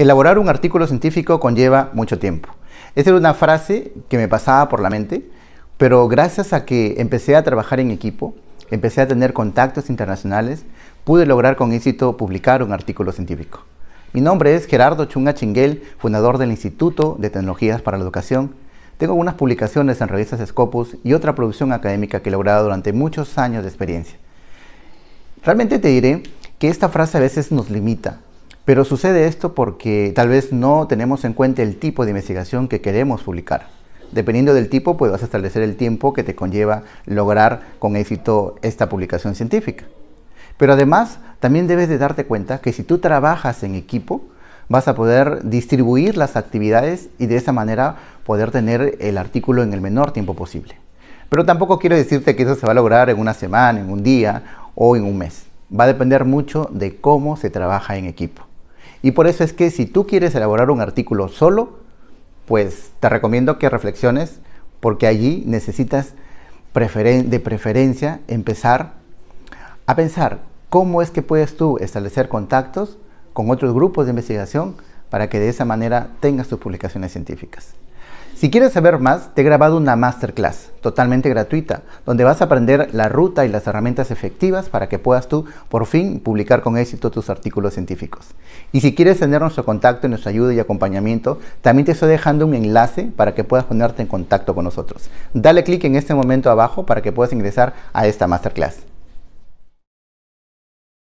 Elaborar un artículo científico conlleva mucho tiempo. Esa era una frase que me pasaba por la mente, pero gracias a que empecé a trabajar en equipo, empecé a tener contactos internacionales, pude lograr con éxito publicar un artículo científico. Mi nombre es Gerardo Chunga Chinguel, fundador del Instituto de Tecnologías para la Educación. Tengo algunas publicaciones en revistas Scopus y otra producción académica que he logrado durante muchos años de experiencia. Realmente te diré que esta frase a veces nos limita, pero sucede esto porque tal vez no tenemos en cuenta el tipo de investigación que queremos publicar. Dependiendo del tipo, puedes vas a establecer el tiempo que te conlleva lograr con éxito esta publicación científica. Pero además, también debes de darte cuenta que si tú trabajas en equipo, vas a poder distribuir las actividades y de esa manera poder tener el artículo en el menor tiempo posible. Pero tampoco quiero decirte que eso se va a lograr en una semana, en un día o en un mes. Va a depender mucho de cómo se trabaja en equipo. Y por eso es que si tú quieres elaborar un artículo solo, pues te recomiendo que reflexiones porque allí necesitas de preferencia empezar a pensar cómo es que puedes tú establecer contactos con otros grupos de investigación para que de esa manera tengas tus publicaciones científicas. Si quieres saber más, te he grabado una masterclass totalmente gratuita, donde vas a aprender la ruta y las herramientas efectivas para que puedas tú por fin publicar con éxito tus artículos científicos. Y si quieres tener nuestro contacto, nuestra ayuda y acompañamiento, también te estoy dejando un enlace para que puedas ponerte en contacto con nosotros. Dale clic en este momento abajo para que puedas ingresar a esta masterclass.